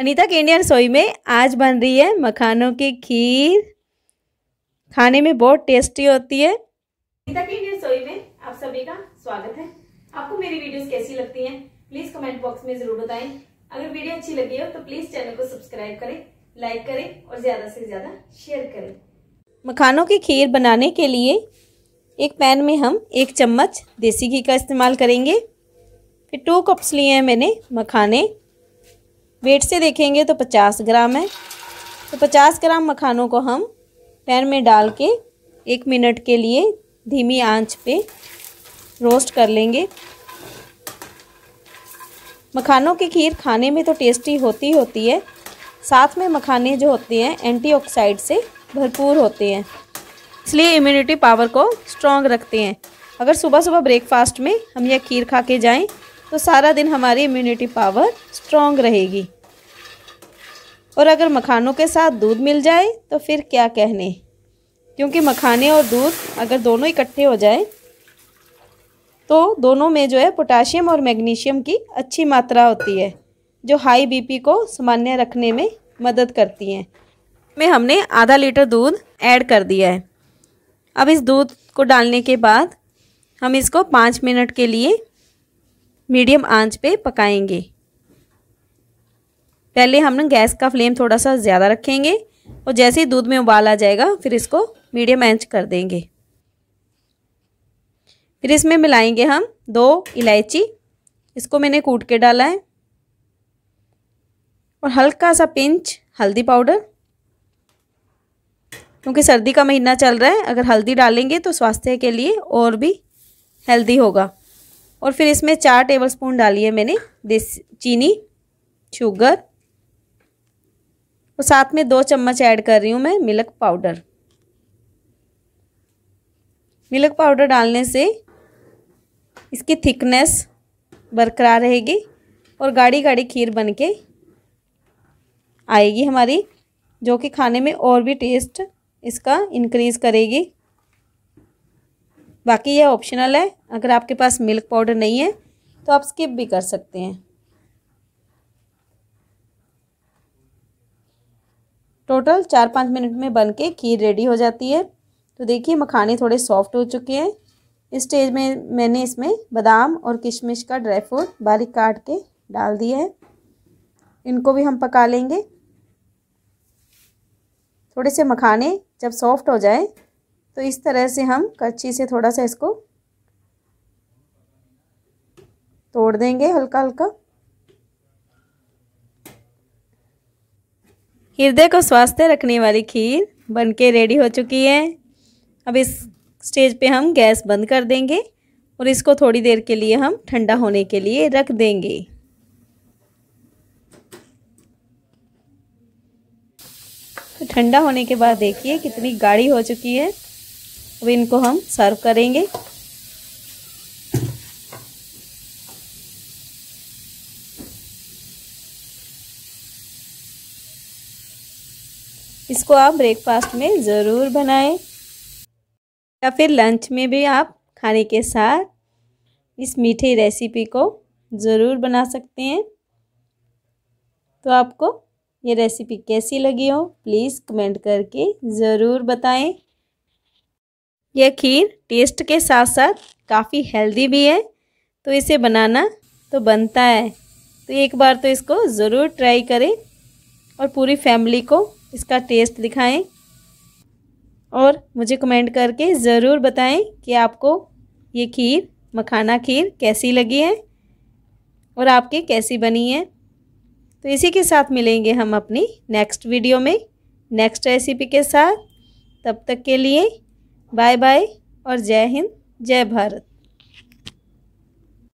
अनीता के इंडियन रसोई में आज बन रही है मखानों की खीर खाने में बहुत टेस्टी होती है अनीता के इंडियन रसोई में आप सभी का स्वागत है आपको मेरी वीडियोस कैसी लगती हैं प्लीज कमेंट बॉक्स में जरूर बताएं अगर वीडियो अच्छी लगी हो तो प्लीज चैनल को सब्सक्राइब करें लाइक करें और ज्यादा से ज्यादा शेयर करें मखानों की खीर बनाने के लिए एक पैन में हम एक चम्मच देसी घी का इस्तेमाल करेंगे फिर टू कप्स लिए हैं मैंने मखाने वेट से देखेंगे तो पचास ग्राम है तो पचास ग्राम मखानों को हम पैन में डाल के एक मिनट के लिए धीमी आंच पे रोस्ट कर लेंगे मखानों की खीर खाने में तो टेस्टी होती होती है साथ में मखाने जो होते हैं एंटीऑक्साइड से भरपूर होते हैं इसलिए इम्यूनिटी पावर को स्ट्रॉन्ग रखते हैं अगर सुबह सुबह ब्रेकफास्ट में हम यह खीर खा के जाएं तो सारा दिन हमारी इम्यूनिटी पावर स्ट्रॉन्ग रहेगी और अगर मखानों के साथ दूध मिल जाए तो फिर क्या कहने क्योंकि मखाने और दूध अगर दोनों इकट्ठे हो जाए तो दोनों में जो है पोटाशियम और मैग्नीशियम की अच्छी मात्रा होती है जो हाई बीपी को सामान्य रखने में मदद करती हैं में हमने आधा लीटर दूध ऐड कर दिया है अब इस दूध को डालने के बाद हम इसको पाँच मिनट के लिए मीडियम आंच पे पकाएंगे पहले हम ना गैस का फ्लेम थोड़ा सा ज़्यादा रखेंगे और जैसे ही दूध में उबाल आ जाएगा फिर इसको मीडियम आंच कर देंगे फिर इसमें मिलाएंगे हम दो इलायची इसको मैंने कूट के डाला है और हल्का सा पिंच हल्दी पाउडर क्योंकि सर्दी का महीना चल रहा है अगर हल्दी डालेंगे तो स्वास्थ्य के लिए और भी हेल्दी होगा और फिर इसमें चार टेबल स्पून डाली है मैंने देसी चीनी शुगर और साथ में दो चम्मच ऐड कर रही हूँ मैं मिल्क पाउडर मिल्क पाउडर डालने से इसकी थिकनेस बरकरार रहेगी और गाढ़ी गाढ़ी खीर बन के आएगी हमारी जो कि खाने में और भी टेस्ट इसका इंक्रीज़ करेगी बाकी यह ऑप्शनल है अगर आपके पास मिल्क पाउडर नहीं है तो आप स्किप भी कर सकते हैं टोटल चार पाँच मिनट में बन के खीर रेडी हो जाती है तो देखिए मखाने थोड़े सॉफ्ट हो चुके हैं इस स्टेज में मैंने इसमें बादाम और किशमिश का ड्राई फ्रूट बारीक काट के डाल दिया है इनको भी हम पका लेंगे थोड़े से मखाने जब सॉफ्ट हो जाए तो इस तरह से हम कच्ची से थोड़ा सा इसको तोड़ देंगे हल्का हल्का हृदय को स्वास्थ्य रखने वाली खीर बनके रेडी हो चुकी है अब इस स्टेज पे हम गैस बंद कर देंगे और इसको थोड़ी देर के लिए हम ठंडा होने के लिए रख देंगे तो ठंडा होने के बाद देखिए कितनी गाढ़ी हो चुकी है अब इनको हम सर्व करेंगे इसको आप ब्रेकफास्ट में ज़रूर बनाएं या फिर लंच में भी आप खाने के साथ इस मीठी रेसिपी को ज़रूर बना सकते हैं तो आपको ये रेसिपी कैसी लगी हो प्लीज़ कमेंट करके ज़रूर बताएं यह खीर टेस्ट के साथ साथ काफ़ी हेल्दी भी है तो इसे बनाना तो बनता है तो एक बार तो इसको ज़रूर ट्राई करें और पूरी फैमिली को इसका टेस्ट दिखाएं और मुझे कमेंट करके ज़रूर बताएं कि आपको ये खीर मखाना खीर कैसी लगी है और आपके कैसी बनी है तो इसी के साथ मिलेंगे हम अपनी नेक्स्ट वीडियो में नेक्स्ट रेसिपी के साथ तब तक के लिए बाय बाय और जय हिंद जय भारत